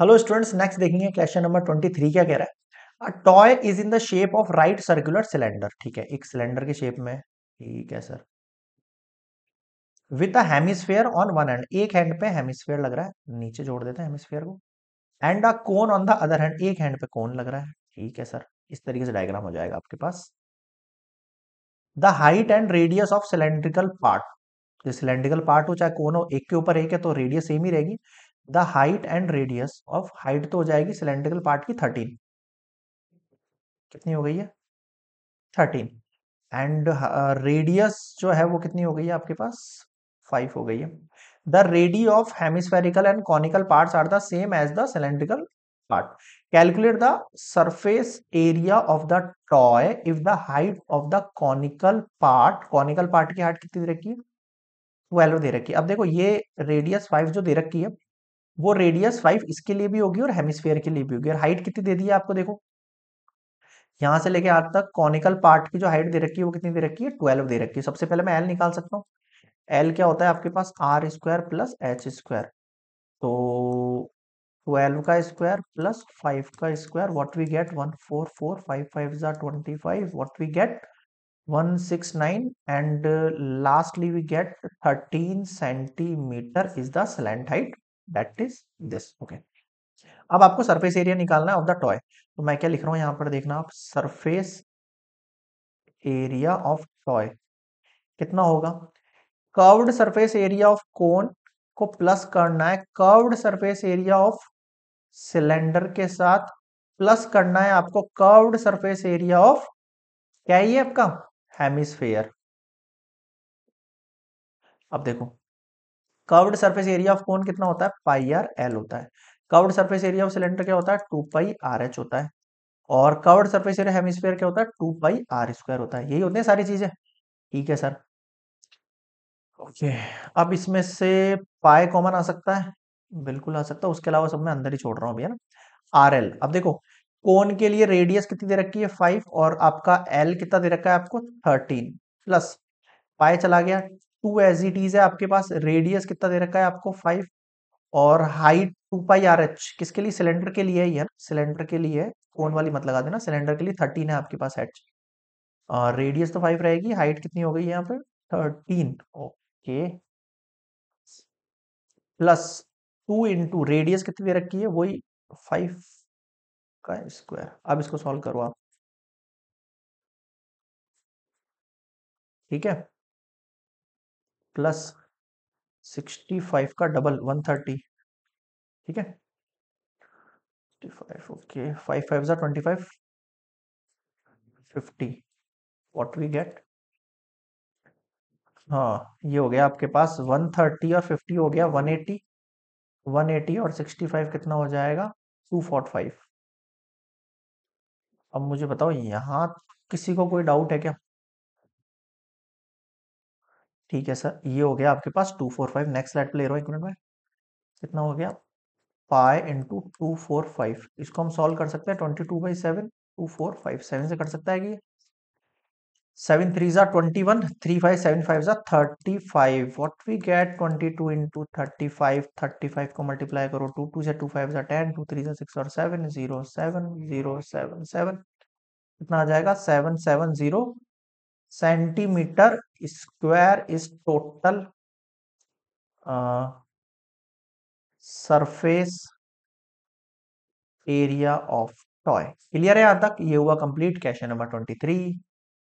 hello students next देखेंगे question number twenty three क्या कह रहा है a toy is in the shape of right circular cylinder ठीक है एक सिलेंडर के शेप में ठीक है sir with a hemisphere on one end एक हैंड पे हेमिस्फेयर लग रहा है नीचे जोड़ देते हैं हेमिस्फेयर को and a cone on the other hand एक हैंड पे कोन लग रहा है ठीक है सर इस तरीके से डायग्राम हो जाएगा आपके पास the height and radius of cylindrical part जो सिलेंड्रिकल पार्ट हो चाहे कोन हो एक के ऊपर एक है तो रेडियस सेम ही रहेगी the height and radius of height तो हो जाएगी सिलेंड्रिकल पार्ट की थर्टीन कितनी हो गई है थर्टीन एंड हाँ, रेडियस जो है वो कितनी हो गई है आपके पास फाइव हो गई है the radii of hemispherical and conical part are the same as the cylindrical part calculate the surface area of the toy if the height of the conical part conical part की हाइट कितनी दे रखी है 12 दे रखी है अब देखो ये रेडियस फाइव जो दे रखी है वो रेडियस फाइव इसके लिए भी होगी और हेमिसफेयर के लिए भी होगी और हाइट कितनी दे दी है आपको देखो यहां से लेके आज तक कॉनिकल पार्ट की जो हाइट दे रखी है वो कितनी दे रखी है ट्वेल्व दे रखी है सबसे पहले मैं एल निकाल सकता हूँ एल क्या होता है आपके पास R square plus H square तो ट्वेल्व का स्क्वायर प्लस फाइव का square what we get one four four five five जार twenty five what we get one six nine and lastly we get thirteen centimetre is the slant height that is this okay अब आपको surface area निकालना है of the toy तो मैं क्या लिख रहा हूं यहां पर देखना आप सरफेस एरिया ऑफ टॉय कितना होगा curved surface area of cone को प्लस करना है curved surface area of cylinder के साथ प्लस करना है आपको कर्व्ड सरफेस एरिया ऑफ क्या है ये आपका हेमिस्फेयर अब देखो कर्व्ड सरफेस एरिया ऑफ कौन कितना होता है पाई आर एल होता है curved surface area of cylinder क्या होता है टू पाई आर एच होता है और कर्व्ड सरफेस एरिया हेमिस्फेयर क्या होता है टू पाई आर स्क्वायर होता है यही होते हैं सारी चीजें ठीक है सर ओके अब इसमें से पाए कॉमन आ सकता है बिल्कुल आ सकता है उसके अलावा सब मैं अंदर ही छोड़ रहा हूं भैया ना आर एल अब देखो कोन के लिए रेडियस कितनी दे रखी है फाइव और आपका एल कितना दे रखा है आपको थर्टीन प्लस पाए चला गया टू एज इट इज है आपके पास रेडियस कितना दे रखा है आपको फाइव और height two pi R H किसके लिए सिलेंडर के लिए है सिलेंडर के लिए कौन वाली मत लगा देना सिलेंडर के लिए थर्टीन है आपके पास एच और रेडियस तो फाइव रहेगी हाइट कितनी हो गई यहाँ पे thirteen okay plus two into radius कितनी दे रखी है वही फाइव का स्क्वायर अब इसको सॉल्व करो आप ठीक है प्लस सिक्सटी फाइव का डबल वन थर्टी ठीक है फाइव ओके वी गेट हाँ ये हो गया आपके पास वन थर्टी और फिफ्टी हो गया वन एटी वन एटी और सिक्सटी फाइव कितना हो जाएगा टू फोर्ट फाइव अब मुझे बताओ यहाँ किसी को कोई डाउट है क्या ठीक है सर ये हो गया आपके पास two four five next light पे ले रहा हूँ एक मिनट में कितना हो गया pi into two four five इसको हम सॉल्व कर सकते हैं twenty two by seven two four five seven से कर सकता है कि सेवन थ्री ज़ा twenty one three five seven five ज़ा thirty five what we get twenty two into thirty five thirty five को मल्टीप्लाई करो टू टू से टू फाइव ज़ा टेन टू थ्री ज़ा सिक्स और seven zero seven zero seven seven कितना आ जाएगा seven seven zero centimetre square is total surface area of toy clear है यहां तक ये हुआ complete question number twenty three